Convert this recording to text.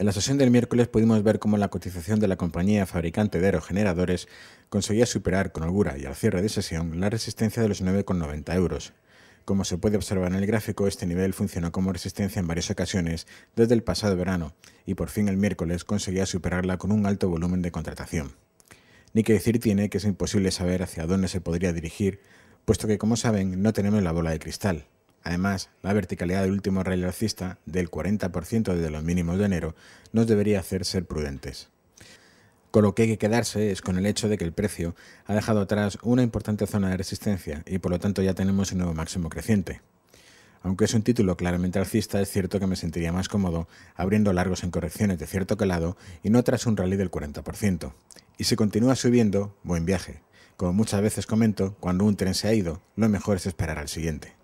En la sesión del miércoles pudimos ver cómo la cotización de la compañía fabricante de aerogeneradores conseguía superar con holgura y al cierre de sesión la resistencia de los 9,90 euros. Como se puede observar en el gráfico, este nivel funcionó como resistencia en varias ocasiones desde el pasado verano y por fin el miércoles conseguía superarla con un alto volumen de contratación. Ni que decir tiene que es imposible saber hacia dónde se podría dirigir, puesto que como saben no tenemos la bola de cristal, Además, la verticalidad del último rally alcista del 40% desde los mínimos de enero nos debería hacer ser prudentes. Con lo que hay que quedarse es con el hecho de que el precio ha dejado atrás una importante zona de resistencia y por lo tanto ya tenemos un nuevo máximo creciente. Aunque es un título claramente alcista, es cierto que me sentiría más cómodo abriendo largos en correcciones de cierto calado y no tras un rally del 40%. Y si continúa subiendo, buen viaje. Como muchas veces comento, cuando un tren se ha ido, lo mejor es esperar al siguiente.